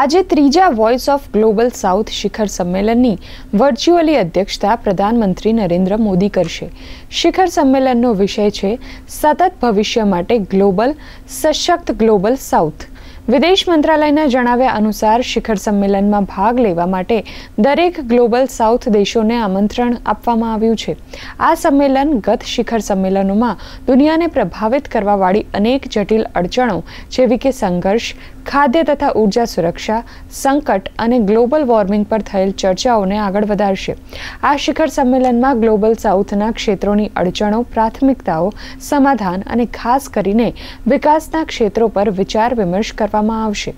આજે ત્રીજા voice of global south શિખર સંમેલનની વર્ચ્યુઅલી અધ્યક્ષતા પ્રધાનમંત્રી નરેન્દ્ર મોદી કરશે શિખર સંમેલનનો વિષય છે સતત ભવિષ્ય માટે ગ્લોબલ સશક્ત ગ્લોબલ સાઉથ વિદેશ મંત્રાલયના જણાવ્યા અનુસાર શિખર સંમેલનમાં ભાગ લેવા માટે દરેક ગ્લોબલ સાઉથ દેશોને આમંત્રણ આપવામાં આવ્યું છે આ સંમેલન ગત શિખર સંમેલનોમાં દુનિયાને પ્રભાવિત કરવાવાળી અનેક જટિલ અડચણો જે વિકે સંઘર્ષ ખાદ્ય તથા ઊર્જા સુરક્ષા સંકટ અને ગ્લોબલ વોર્મિંગ પર થયેલ ચર્ચાઓને આગળ વધારશે આ શિખર સંમેલનમાં ગ્લોબલ સાઉથના ક્ષેત્રોની અડચણો પ્રાથમિકતાઓ સમાધાન અને ખાસ કરીને વિકાસના ક્ષેત્રો પર વિચાર વિમર્શ કરવા આપવામાં આવશે